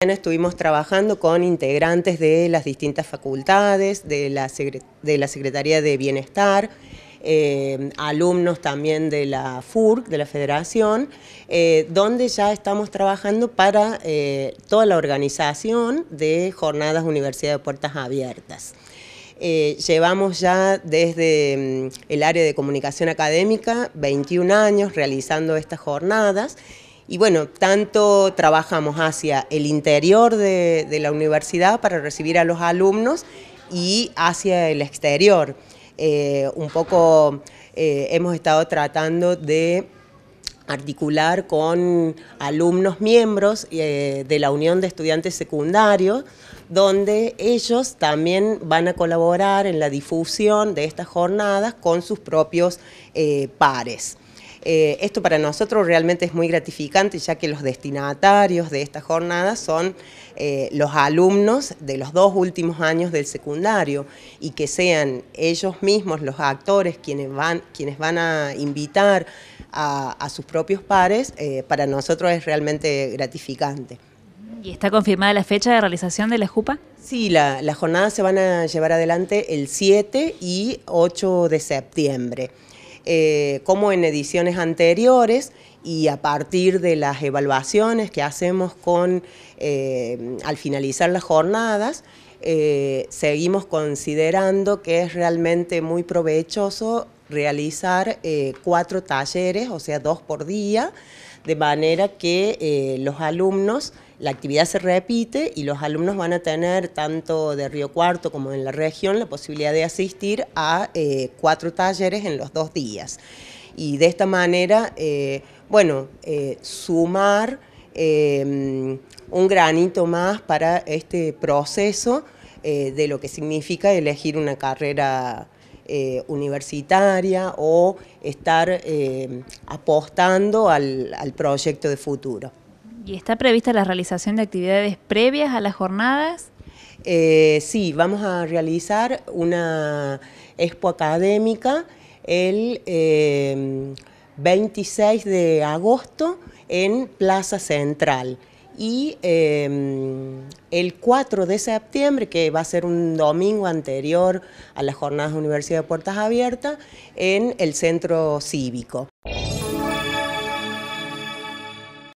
Estuvimos trabajando con integrantes de las distintas facultades, de la, Secretaría de Bienestar, eh, alumnos también de la FURC, de la Federación, eh, donde ya estamos trabajando para eh, toda la organización de jornadas Universidad de Puertas Abiertas. llevamos ya desde mm, el área de comunicación académica 21 años realizando estas jornadas y bueno, tanto trabajamos hacia el interior de, la universidad para recibir a los alumnos y hacia el exterior. Eh, un poco eh, hemos estado tratando de articular con alumnos miembros eh, de la Unión de Estudiantes Secundarios, donde ellos también van a colaborar en la difusión de estas jornadas con sus propios pares. Eh, esto para nosotros realmente es muy gratificante ya que los destinatarios de esta jornada son eh, los alumnos de los dos últimos años del secundario y que sean ellos mismos los actores quienes van, a invitar a, sus propios pares, eh, para nosotros es realmente gratificante. ¿Y está confirmada la fecha de realización de la JUPA? Sí, la, las jornadas se van a llevar adelante el 7 y 8 de septiembre. Eh, como en ediciones anteriores y a partir de las evaluaciones que hacemos con, eh, al finalizar las jornadas, eh, seguimos considerando que es realmente muy provechoso realizar cuatro talleres, o sea, dos por día, de manera que los alumnos la actividad se repite y los alumnos van a tener, tanto de Río Cuarto como en la región, la posibilidad de asistir a eh, cuatro talleres en los dos días. Y de esta manera, eh, bueno, eh, sumar un granito más para este proceso de lo que significa elegir una carrera universitaria o estar apostando al proyecto de futuro. ¿Y está prevista la realización de actividades previas a las jornadas? Eh, sí, vamos a realizar una expo académica el 26 em, de agosto en Plaza Central y em, el 4 de septiembre, que va a ser un domingo anterior a las jornadas de Universidad de Puertas Abiertas, en el Centro Cívico.